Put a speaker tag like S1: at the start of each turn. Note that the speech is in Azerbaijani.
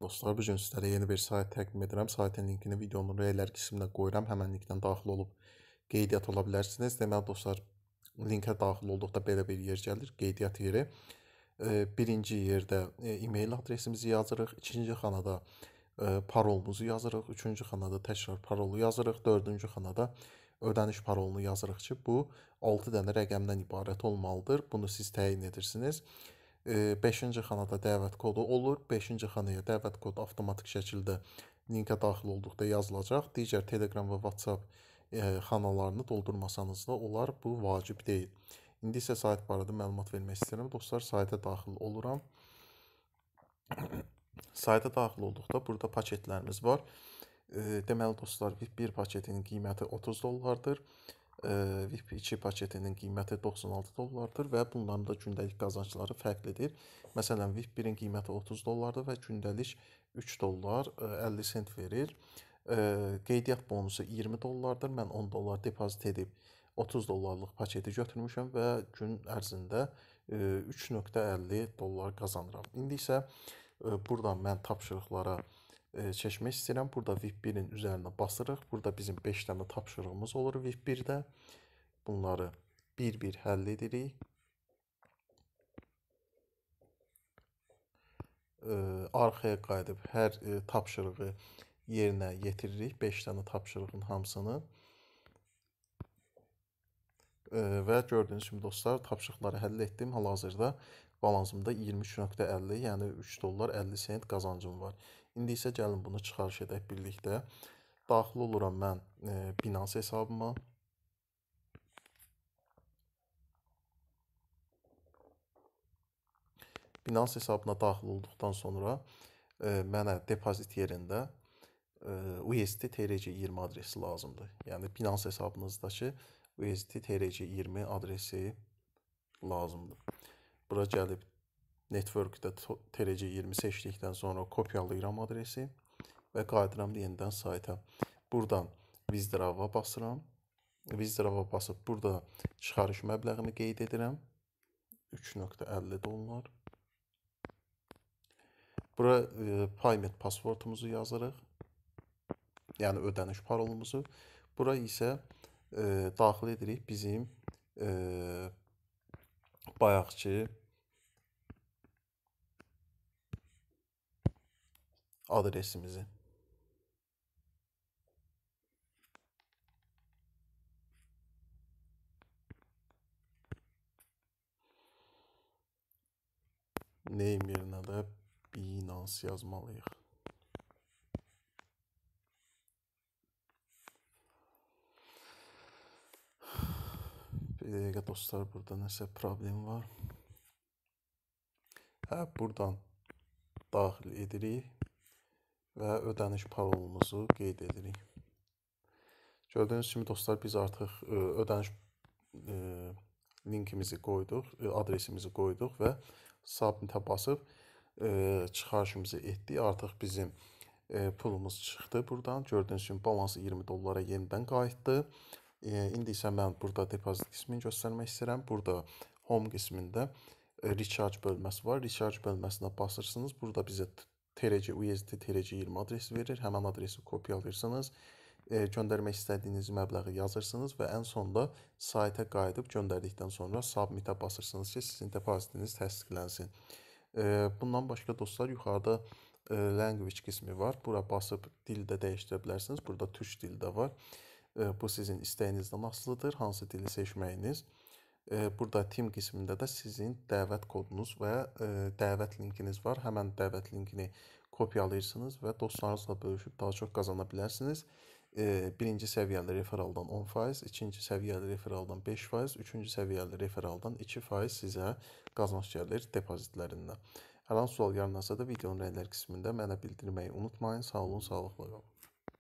S1: Dostlar, bu gün sizlərə yeni bir sayt təqdim edirəm. Saytın linkini videonun rəylər qismində qoyuram. Həmən linkdən daxil olub qeydiyyat ola bilərsiniz. Deməli, dostlar, linkə daxil olduqda belə bir yer gəlir, qeydiyyat yeri. E, birinci yerdə e, e-mail adresimizi yazırıq. İkinci xanada e, parolumuzu yazırıq. Üçüncü xanada təkrar parolu yazırıq. Dördüncü xanada ödəniş parolunu yazırıq ki, bu 6 dənə rəqəmdən ibarət olmalıdır. Bunu siz təyin edirsiniz. 5-ci xanada dəvət kodu olur. 5-ci xanaya dəvət kodu avtomatik şəkildə linkə daxil olduqda yazılacaq. Digər Telegram və WhatsApp e, xanalarını doldurmasanız da onlar bu vacib deyil. İndi isə sayt barədə məlumat vermək istəyirəm. Dostlar, sayta daxil oluram. sayta daxil olduqda burada paketlərimiz var. E, deməli dostlar, bir paketin qiyməti 30 dollardır. VIP2 paketinin qiyməti 96 dollardır və bunların da gündəlik qazancları fərqlidir. Məsələn, VIP1-in qiyməti 30 dollardır və gündəlik 3 dollar 50 sent verir. Qeydiyyat bonusu 20 dollardır. Mən 10 dollar depozit edib 30 dollarlıq paketi götürmüşəm və gün ərzində 3.50 dollar qazanıram. İndi isə buradan mən tapşırıqlara çəkmək istəyirəm. Burada VIP1-in üzərinə basırıq. Burada bizim 5 dənə tapşırığımız olur VIP1-də. Bunları bir-bir həll edirik. Arxaya qayıdıb hər tapşırığı yerinə yetiririk. 5 dənə tapşırığın hamısını və gördüyünüz kimi dostlar tapşırıqları həll etdim. Hal-hazırda balansımda 23.50, yəni 3 dollar 50 sent qazancım var. İndi isə gəlin bunu çıxarış edək birlikdə. Daxil oluram mən e, Binance hesabıma. Binance hesabına daxil olduqdan sonra e, mənə depozit yerində e, USD TRC20 adresi lazımdır. Yəni Binance hesabınızdakı VST-TRC20 adresi lazımdır. Bura gəlib networkdə TRC20 seçdikdən sonra kopyalayıram adresi və qayıdıram yenidən sayta. Buradan WizDrive-a basıram. WizDrive-a basıb burada çıxarış məbləğimi qeyd edirəm. 3.50 dollar. Bura e, paymet pasportumuzu yazırıq. Yəni ödəniş parolumuzu. Bura isə e, daxil edirik bizim e, bayaqki adresimizi. Name yerinə də Binance yazmalıyıq. Bir dəqiqə dostlar, burada nəsə problem var. Hə, buradan daxil edirik və ödəniş parolumuzu qeyd edirik. Gördüyünüz kimi dostlar, biz artıq e, ödəniş e, linkimizi qoyduq, e, adresimizi qoyduq və submitə basıb çıxarışımızı etdik. Artıq bizim pulumuz çıxdı buradan. Gördüyünüz kimi balans 20 dollara yenidən qayıtdı İndi isə mən burada depozit qismini göstərmək istəyirəm. Burada home qismində e, recharge bölməsi var. Recharge bölməsinə basırsınız. Burada bizə TRC USD TRC 20 adresi verir. Həmin adresi kopyalayırsınız. E, göndərmək istədiyiniz məbləği yazırsınız və ən sonda sayta qayıdıb göndərdikdən sonra submitə basırsınız ki, sizin depozitiniz təsdiqlənsin. E, bundan başqa dostlar yuxarıda e, language qismi var. Bura basıb dil də dəyişdirə bilərsiniz. Burada türk dili də var. E, Bu sizin istəyinizdən asılıdır, hansı dili seçməyiniz. Burada team qismində də sizin dəvət kodunuz və e, dəvət linkiniz var. Həmin dəvət linkini kopyalayırsınız və dostlarınızla bölüşüb daha çox qazana bilərsiniz. Birinci səviyyəli referaldan 10%, ikinci səviyyəli referaldan 5%, üçüncü səviyyəli referaldan 2% sizə qazanç gəlir depozitlərindən. Hər hansı sual yarınasa da videonun rəylər qismində mənə bildirməyi unutmayın. Sağ olun, sağlıqla qalın.